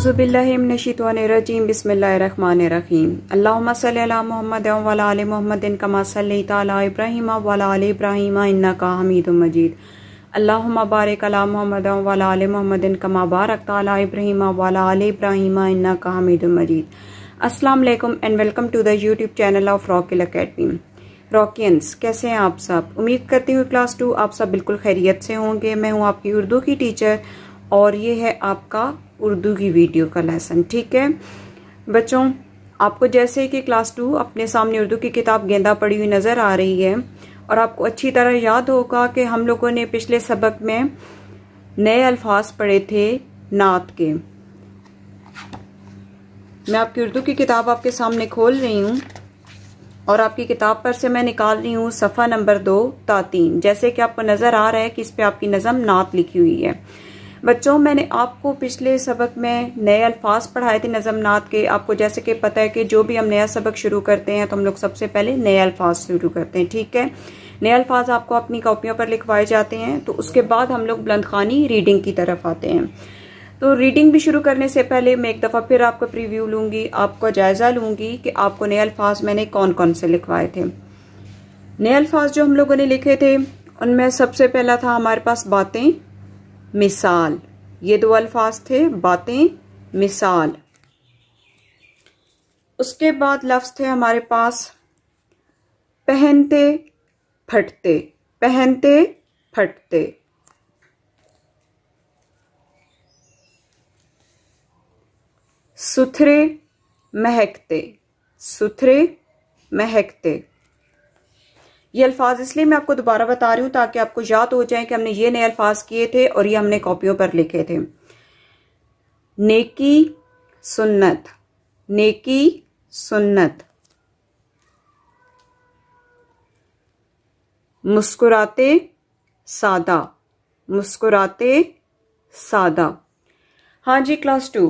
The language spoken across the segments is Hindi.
अज़ुबिल्लिमिनशीतरजीम बसमीम अल्लामद वाल मोहम्मद कमासल इब्राहिम वाल इब्राहिम इन्ना का हमीद मजीद अल्लाम बारक अला मोहम्मद वाल मोहम्मद कमा बारक ताला इब्राहिम वाल इब्राहिम इन्ना का हमीद मजीद अस्सलाम वालेकुम and welcome to the YouTube channel of Rockil Academy Rockians कैसे हैं आप सब उम्मीद करती हूँ क्लास टू आप सब बिल्कुल खैरियत से होंगे मैं हूँ आपकी उर्दू की टीचर और ये है आपका उर्दू की वीडियो का लेसन ठीक है बच्चों आपको जैसे कि क्लास टू अपने सामने उर्दू की किताब गेंदा पड़ी हुई नज़र आ रही है और आपको अच्छी तरह याद होगा कि हम लोगों ने पिछले सबक में नए अल्फाज पढ़े थे नात के मैं आपकी उर्दू की किताब आपके सामने खोल रही हूँ और आपकी किताब पर से मैं निकाल रही हूँ सफ़ा नंबर दो तातीन जैसे कि आपको नज़र आ रहा है कि इस पे आपकी नज़म नात लिखी हुई है बच्चों मैंने आपको पिछले सबक में नए अल्फाज पढ़ाए थे नजम नात के आपको जैसे कि पता है कि जो भी हम नया सबक शुरू करते हैं तो हम लोग सबसे पहले नए अल्फाज शुरू करते हैं ठीक है नए अल्फाज आपको अपनी कॉपियों पर लिखवाए जाते हैं तो उसके बाद हम लोग बुलंद खानी रीडिंग की तरफ आते हैं तो रीडिंग भी शुरू करने से पहले मैं एक दफ़ा फिर आपका प्रीव्यू लूँगी आपका जायज़ा लूँगी कि आपको नए अल्फाज मैंने कौन कौन से लिखवाए थे नए अल्फाज जो हम लोगों ने लिखे थे उनमें सबसे पहला था हमारे पास बातें मिसाल ये दो अल्फाज थे बातें मिसाल उसके बाद लफ्ज़ थे हमारे पास पहनते फटते पहनते फटते सुथरे महकते सुथरे महकते ये अल्फाज इसलिए मैं आपको दोबारा बता रही हूं ताकि आपको याद हो जाए कि हमने ये नए अल्फाज किए थे और ये हमने कॉपियों पर लिखे थे नेकी सुन्नत नेकी सुन्नत मुस्कुराते सादा मुस्कुराते सादा हाँ जी क्लास टू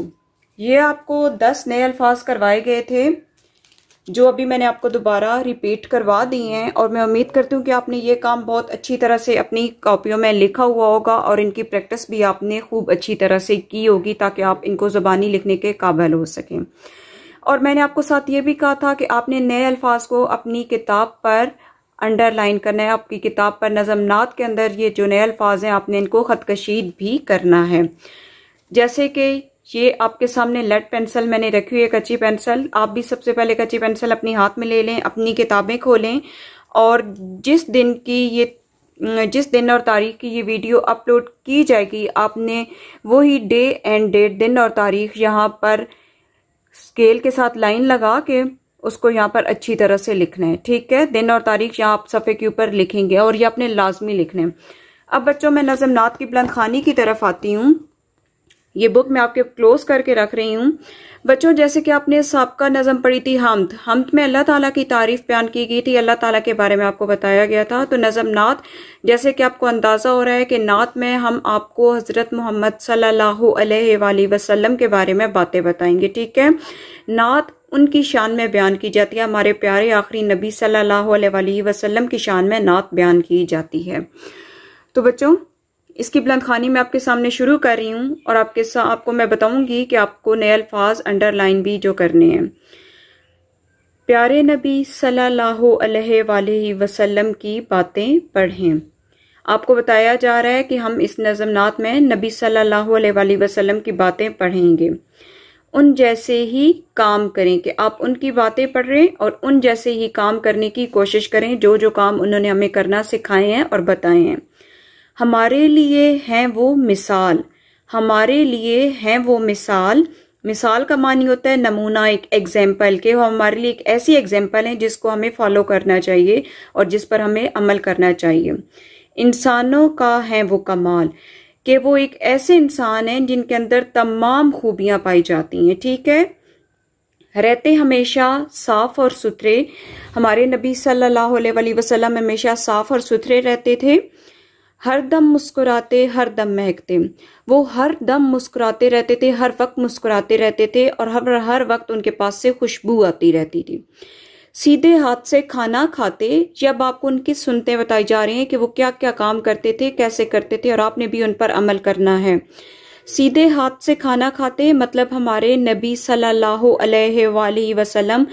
ये आपको दस नए अल्फाज करवाए गए थे जो अभी मैंने आपको दोबारा रिपीट करवा दी हैं और मैं उम्मीद करती हूँ कि आपने ये काम बहुत अच्छी तरह से अपनी कॉपियों में लिखा हुआ होगा और इनकी प्रैक्टिस भी आपने खूब अच्छी तरह से की होगी ताकि आप इनको ज़बानी लिखने के काबिल हो सकें और मैंने आपको साथ ये भी कहा था कि आपने नए अल्फाज को अपनी किताब पर अंडरलाइन करना है आपकी किताब पर नज़म नात के अंदर ये जो नए अल्फाज हैं आपने इनको खतकशीद भी करना है जैसे कि ये आपके सामने लेड पेंसिल मैंने रखी हुई है कच्ची पेंसिल आप भी सबसे पहले कच्ची पेंसिल अपने हाथ में ले लें अपनी किताबें खोलें और जिस दिन की ये जिस दिन और तारीख की ये वीडियो अपलोड की जाएगी आपने वही डे एंड डेट दिन और तारीख यहाँ पर स्केल के साथ लाइन लगा के उसको यहाँ पर अच्छी तरह से लिखना है ठीक है दिन और तारीख यहाँ आप सफ़े के ऊपर लिखेंगे और ये अपने लाजमी लिखना है अब बच्चों मैं नात की बुलंद खानी की तरफ आती हूँ ये बुक मैं आपके क्लोज करके रख रही हूँ बच्चों जैसे कि आपने सबका नज़म पढ़ी थी हमद हमद में अल्लाह ताला की तारीफ बयान की गई थी अल्लाह ताला के बारे में आपको बताया गया था तो नज़म नात जैसे कि आपको अंदाज़ा हो रहा है कि नात में हम आपको हज़रत मोहम्मद सल्लल्लाहु अलैहि वसल्लम के बारे में बातें बताएंगे ठीक है नात उनकी शान में बयान की जाती है हमारे प्यारे आखिरी नबी सल्लल्लाहु अलैहि वसल्लम की शान में नात बयान की जाती है तो बच्चों इसकी बुलंद खानी मैं आपके सामने शुरू कर रही हूँ और आपके साथ आपको मैं बताऊँगी कि आपको नए अल्फाज अंडरलाइन भी जो करने हैं प्यारे नबी सल्लल्लाहु अलैहि वसल्लम की बातें पढ़ें आपको बताया जा रहा है कि हम इस नज़मनात में नबी सल्लल्लाहु अलैहि वसल्लम की बातें पढ़ेंगे उन जैसे ही काम करें कि आप उनकी बातें पढ़ रहे हैं और उन जैसे ही काम करने की कोशिश करें जो जो काम उन्होंने हमें करना सिखाए हैं और बताए हैं हमारे लिए हैं वो मिसाल हमारे लिए हैं वो मिसाल मिसाल का मानी होता है नमूना एक एग्जाम्पल के वो हमारे लिए एक ऐसी एग्जाम्पल है जिसको हमें फॉलो करना चाहिए और जिस पर हमें अमल करना चाहिए इंसानों का है वो कमाल कि वो एक ऐसे इंसान हैं जिनके अंदर तमाम खूबियां पाई जाती हैं ठीक है रहते हमेशा साफ और सुथरे हमारे नबी सल्लल्लाहु अलैहि वसल्लम हमेशा साफ और सुथरे रहते थे हर दम मुस्कुराते हर दम महकते वो हर दम मुस्कुराते रहते थे हर वक्त मुस्कुराते रहते थे और हर हर वक्त उनके पास से खुशबू आती रहती थी सीधे हाथ से खाना खाते जब आपको उनकी सुनते बताई जा रही हैं कि वो क्या क्या काम करते थे कैसे करते थे और आपने भी उन पर अमल करना है सीधे हाथ से खाना खाते मतलब हमारे नबी सल्लल्लाहु अलैहि वसल्लम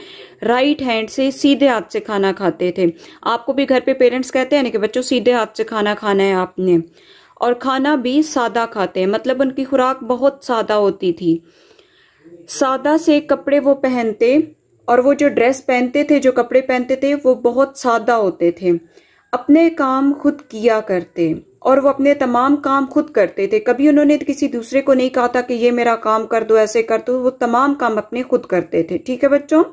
राइट हैंड से सीधे हाथ से खाना खाते थे आपको भी घर पे पेरेंट्स कहते हैं ना कि बच्चों सीधे हाथ से खाना खाना है आपने और खाना भी सादा खाते हैं मतलब उनकी खुराक बहुत सादा होती थी सादा से कपड़े वो पहनते और वो जो ड्रेस पहनते थे जो कपड़े पहनते थे वो बहुत सादा होते थे अपने काम खुद किया करते और वो अपने तमाम काम खुद करते थे कभी उन्होंने किसी दूसरे को नहीं कहा था कि ये मेरा काम कर दो ऐसे कर दो वो तमाम काम अपने खुद करते थे ठीक है बच्चों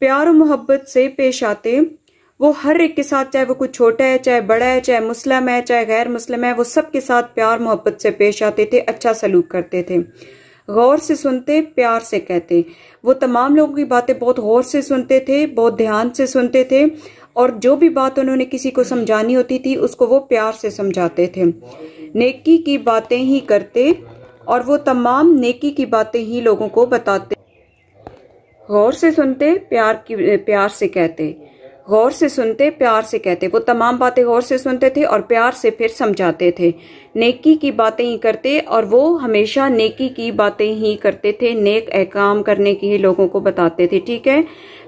प्यार और मोहब्बत से पेश आते वो हर एक के साथ चाहे वो कुछ छोटा है चाहे बड़ा है चाहे मुस्लिम है चाहे गैर मुस्लिम है वो सबके साथ प्यार मोहब्बत से पेश आते थे अच्छा सलूक करते थे गौर से सुनते प्यार से कहते वो तमाम लोगों की बातें बहुत गौर से सुनते थे बहुत ध्यान से सुनते थे और जो भी बात उन्होंने किसी को समझानी होती थी उसको वो प्यार से समझाते थे नेकी की बातें ही करते और वो तमाम नेकी की बातें ही लोगों को बताते गौर से सुनते प्यार की प्यार से कहते गौर से सुनते प्यार से कहते वो तमाम बातें गौर से सुनते थे और प्यार से फिर समझाते थे नेकी की बातें ही करते और वो हमेशा नेकी की बातें ही करते थे नेक अहकाम करने की ही लोगों को बताते थे ठीक है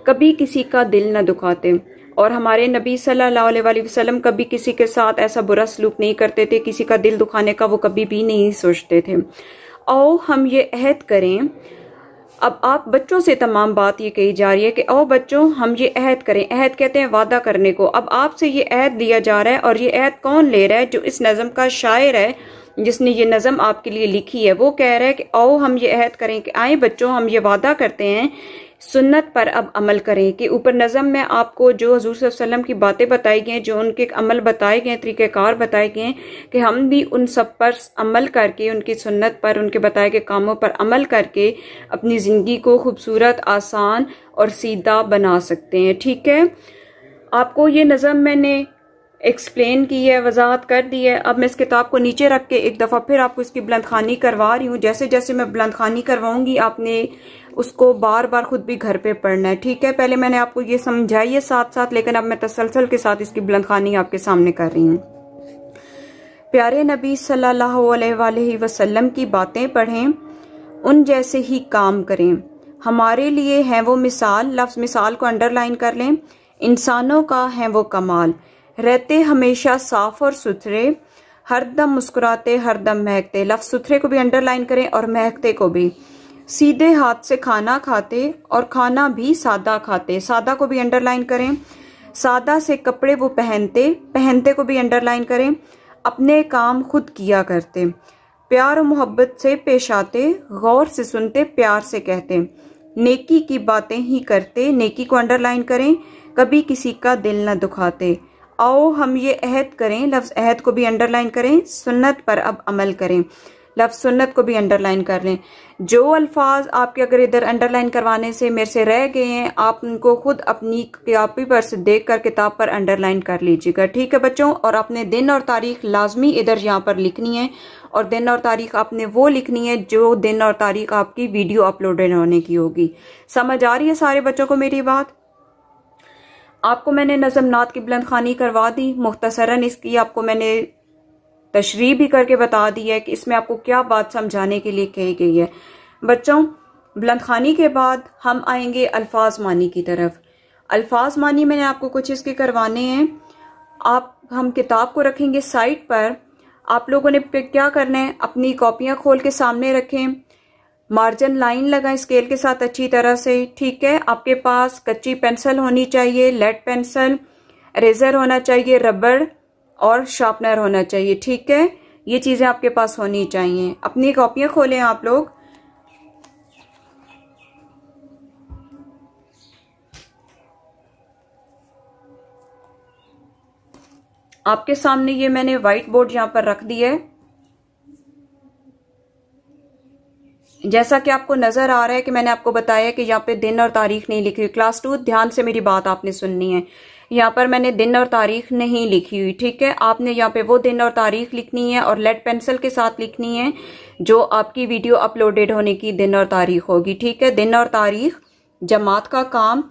कभी किसी का दिल न दुखाते और हमारे नबी सल्लल्लाहु अलैहि वसल्लम कभी किसी के साथ ऐसा बुरा सलूक नहीं करते थे किसी का दिल दुखाने का वो कभी भी नहीं सोचते थे आओ हम ये अहद करें अब आप बच्चों से तमाम बात ये कही जा रही है कि ओ बच्चों हम ये अहद करें अहद कहते हैं वादा करने को अब आपसे ये अहद लिया जा रहा है और ये अहद कौन ले रहा है जो इस नज़म का शायर है जिसने ये नज़म आपके लिए लिखी है वो कह रहा है कि ओ हम ये अहद करें कि आए बच्चों हम ये वादा करते हैं सुन्नत पर अब अमल करें कि ऊपर नज़म में आपको जो हजूर वसल्लम की बातें बताई गई जो उनके अमल बताए गए तरीक़ार बताए गए कि हम भी उन सब पर अमल करके उनकी सुन्नत पर उनके बताए गए कामों पर अमल करके अपनी ज़िंदगी को खूबसूरत आसान और सीधा बना सकते हैं ठीक है आपको ये नज़म मैंने एक्सप्लेन की है वजाहत कर दी है अब मैं इस किताब को नीचे रख के एक दफ़ा फिर आपको इसकी बुलंद खानी करवा रही हूँ जैसे जैसे मैं बुलंद खानी करवाऊंगी आपने उसको बार बार खुद भी घर पे पढ़ना है ठीक है पहले मैंने आपको ये समझाई है साथ साथ लेकिन अब मैं तसलसल के साथ इसकी बुलंद खानी आपके सामने कर रही हूँ प्यारे नबी सल्लल्लाहु अलैहि वसल्लम की बातें पढ़ें उन जैसे ही काम करें हमारे लिए हैं वो मिसाल लफ्ज़ मिसाल को अंडरलाइन कर लें इंसानों का है वो कमाल रहते हमेशा साफ और सुथरे हरदम मुस्कुराते हरदम महकते लफ्ज सुथरे को भी अंडरलाइन करें और महकते को भी सीधे हाथ से खाना खाते और खाना भी सादा खाते सादा को भी अंडरलाइन करें सादा से कपड़े वो पहनते पहनते को भी अंडरलाइन करें अपने काम खुद किया करते प्यार और मोहब्बत से पेश आते गौर से सुनते प्यार से कहते नेकी की बातें ही करते नेकी को अंडरलाइन करें कभी किसी का दिल न दुखाते आओ हम ये अहद करें लफ्ज़ अहद को भी अंडरलाइन करें सुन्नत पर अब अमल करें लफ्ज़ सुन्नत को भी अंडरलाइन कर लें जो अल्फाज आपके अगर इधर अंडरलाइन करवाने से मेरे से रह गए हैं आप उनको खुद अपनी कापी पर से देख कर किताब पर अंडरलाइन कर लीजिएगा ठीक है बच्चों और अपने दिन और तारीख लाजमी इधर यहाँ पर लिखनी है और दिन और तारीख आपने वो लिखनी है जो दिन और तारीख आपकी वीडियो अपलोडेड होने की होगी समझ आ रही है सारे बच्चों को मेरी बात आपको मैंने नजम नात की बुलंद खानी करवा दी मुख्तसरन इसकी आपको मैंने तशरी भी करके बता दी है कि इसमें आपको क्या बात समझाने के लिए कही गई है बच्चों बुलंद खानी के बाद हम आएंगे अल्फाज मानी की तरफ अल्फाज मानी मैंने आपको कुछ इसके करवाने हैं आप हम किताब को रखेंगे साइट पर आप लोगों ने क्या करना है अपनी कॉपियां खोल के सामने रखें मार्जिन लाइन लगाएं स्केल के साथ अच्छी तरह से ठीक है आपके पास कच्ची पेंसिल होनी चाहिए लेड पेंसिल रेजर होना चाहिए रबड़ और शार्पनर होना चाहिए ठीक है ये चीज़ें आपके पास होनी चाहिए अपनी कॉपियां खोलें आप लोग आपके सामने ये मैंने व्हाइट बोर्ड यहां पर रख दिया है जैसा कि आपको नजर आ रहा है कि मैंने आपको बताया कि यहाँ पे दिन और तारीख नहीं लिखी हुई क्लास टू ध्यान से मेरी बात आपने सुननी है यहाँ पर मैंने दिन और तारीख नहीं लिखी हुई ठीक है आपने यहाँ पे वो दिन और तारीख लिखनी है और लेड पेंसिल के साथ लिखनी है जो आपकी वीडियो अपलोडेड होने की दिन और तारीख होगी ठीक है दिन और तारीख जमात का काम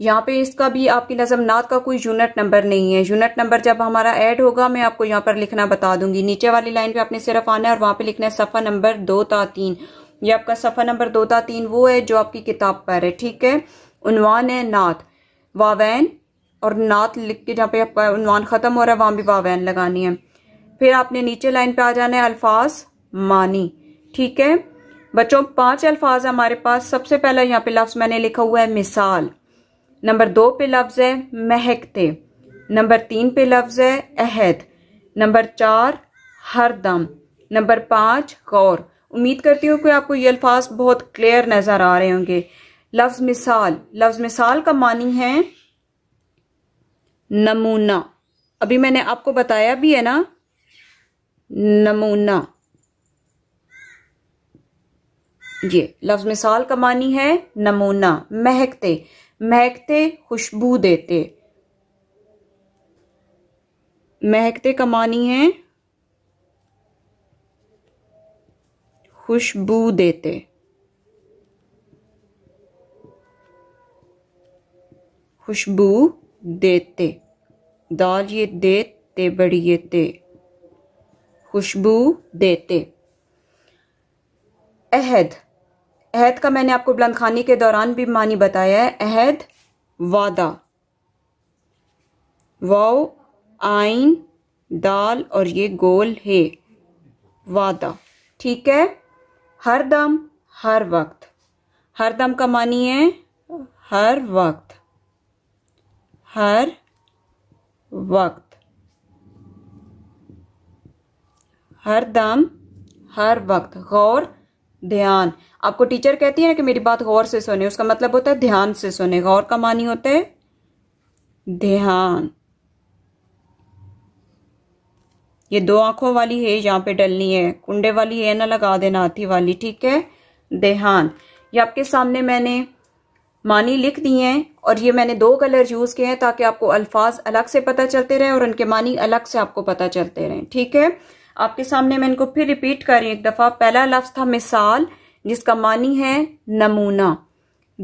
यहाँ पे इसका भी आपकी नजम नात का कोई यूनिट नंबर नहीं है यूनिट नंबर जब हमारा ऐड होगा मैं आपको यहाँ पर लिखना बता दूंगी नीचे वाली लाइन पे आपने सिर्फ आना है और वहां पे लिखना है सफा नंबर दो ता तीन ये आपका सफ़ा नंबर दो था तीन वो है जो आपकी किताब पर है ठीक है उनवान है नात वावैन और नाथ लिख के जहाँ पे आपका उनवान ख़त्म हो रहा है वहाँ भी वावैन लगानी है फिर आपने नीचे लाइन पे आ जाना है अल्फाज मानी ठीक है बच्चों पांच अल्फाज हमारे पास सबसे पहला यहाँ पे लफ्ज़ मैंने लिखा हुआ है मिसाल नंबर दो पे लफ्ज़ है महकते नंबर तीन पे लफ्ज़ है अहद नंबर चार हरदम नंबर पाँच गौर उम्मीद करती हूँ कि आपको ये अल्फाज बहुत क्लियर नज़र आ रहे होंगे लफ्ज़ मिसाल लफ्ज़ मिसाल का मानी है नमूना अभी मैंने आपको बताया भी है ना नमूना ये लफ्ज मिसाल का मानी है नमूना महकते महकते खुशबू देते महकते का मानी है खुशबू देते खुशबू देते दाल ये देते बड़ी ये ते खुशबू देते अहद अहद का मैंने आपको बुलंद खानी के दौरान भी मानी बताया है अहद वादा वाओ आइन दाल और ये गोल है वादा ठीक है हर दम हर वक्त हर दम का मानी है हर वक्त हर वक्त हर दम हर वक्त गौर ध्यान आपको टीचर कहती है ना कि मेरी बात गौर से सुने उसका मतलब होता है ध्यान से सुने गौर का मानी होता है ध्यान ये दो आंखों वाली है यहाँ पे डलनी है कुंडे वाली है ना लगा देना हाथी वाली ठीक है देहान ये आपके सामने मैंने मानी लिख दी हैं और ये मैंने दो कलर यूज़ किए हैं ताकि आपको अल्फाज अलग से पता चलते रहें और उनके मानी अलग से आपको पता चलते रहें ठीक है आपके सामने मैं इनको फिर रिपीट कर रही एक दफ़ा पहला लफ्ज़ था मिसाल जिसका मानी है नमूना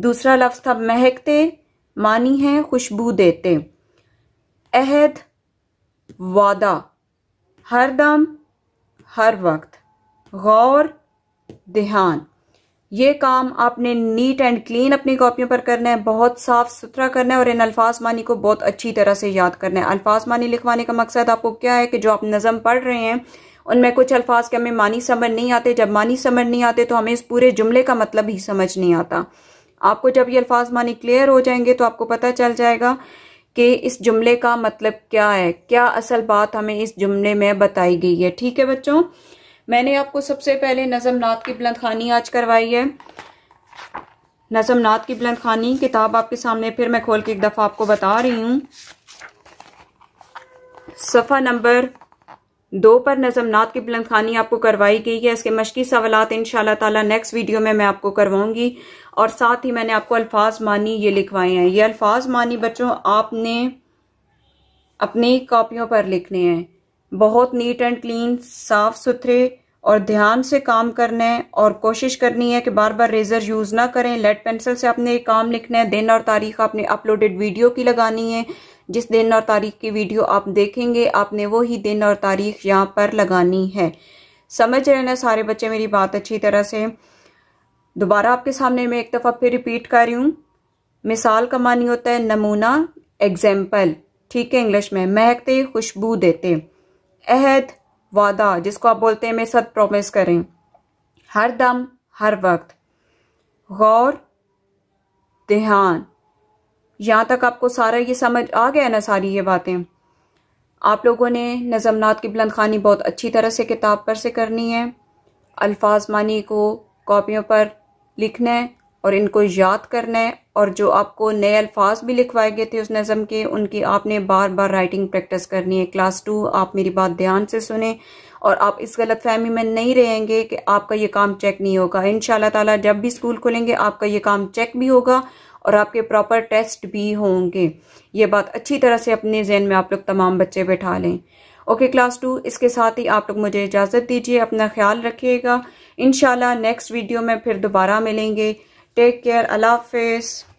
दूसरा लफ्ज़ था महकते मानी है खुशबू देते अहद वादा हर दम हर वक्त गौर ध्यान ये काम आपने नीट एंड क्लीन अपनी कॉपियों पर करना है बहुत साफ सुथरा करना है और इन अल्फाज मानी को बहुत अच्छी तरह से याद करना है अल्फाज मानी लिखवाने का मकसद आपको क्या है कि जो आप नज़म पढ़ रहे हैं उनमें कुछ अल्फाज के हमें मानी समझ नहीं आते जब मानी समझ नहीं आते तो हमें इस पूरे जुमले का मतलब ही समझ नहीं आता आपको जब ये अल्फाज मानी क्लियर हो जाएंगे तो आपको पता चल जाएगा कि इस जुमले का मतलब क्या है क्या असल बात हमें इस जुमले में बताई गई है ठीक है बच्चों मैंने आपको सबसे पहले नात की बुलंद खानी आज करवाई है नजम नात की बुलंद खानी किताब आपके सामने फिर मैं खोल के एक दफ़ा आपको बता रही हूं सफ़ा नंबर दो पर नजम नात की बुलंद खानी आपको करवाई गई है इसके मशकी सवाल इनशाला नेक्स्ट वीडियो में मैं आपको करवाऊंगी और साथ ही मैंने आपको अल्फाज मानी ये लिखवाए हैं ये अल्फाज मानी बच्चों आपने अपनी कॉपियों पर लिखने हैं बहुत नीट एंड क्लीन साफ सुथरे और ध्यान से काम करना है और कोशिश करनी है कि बार बार रेजर यूज़ ना करें लेड पेंसिल से आपने काम लिखना है दिन और तारीख आपने अपलोडेड वीडियो की लगानी है जिस दिन और तारीख की वीडियो आप देखेंगे आपने वो ही दिन और तारीख यहाँ पर लगानी है समझ रहे ना सारे बच्चे मेरी बात अच्छी तरह से दोबारा आपके सामने मैं एक दफ़ा फिर रिपीट कर रही हूँ मिसाल का मानी होता है नमूना एग्जाम्पल ठीक है इंग्लिश में महकते खुशबू देते अहद वादा जिसको आप बोलते हैं मैं सब प्रोमिस करें हर दम हर वक्त गौर ध्यान यहाँ तक आपको सारा ये समझ आ गया ना सारी ये बातें आप लोगों ने नज़मनात की बुलंद खानी बहुत अच्छी तरह से किताब पर से करनी है अल्फाज मानी को कॉपियों पर लिखना है और इनको याद करना है और जो आपको नए अल्फाज भी लिखवाए गए थे उस नज़म के उनकी आपने बार बार राइटिंग प्रैक्टिस करनी है क्लास टू आप मेरी बात ध्यान से सुने और आप इस गलत फहमी में नहीं रहेंगे कि आपका ये काम चेक नहीं होगा इन ताला जब भी स्कूल खुलेंगे आपका ये काम चेक भी होगा और आपके प्रॉपर टेस्ट भी होंगे ये बात अच्छी तरह से अपने जहन में आप लोग तमाम बच्चे बैठा लें ओके क्लास टू इसके साथ ही आप लोग मुझे इजाज़त दीजिए अपना ख्याल रखिएगा इनशाला नेक्स्ट वीडियो में फिर दोबारा मिलेंगे टेक केयर अल्लाह हाफिज़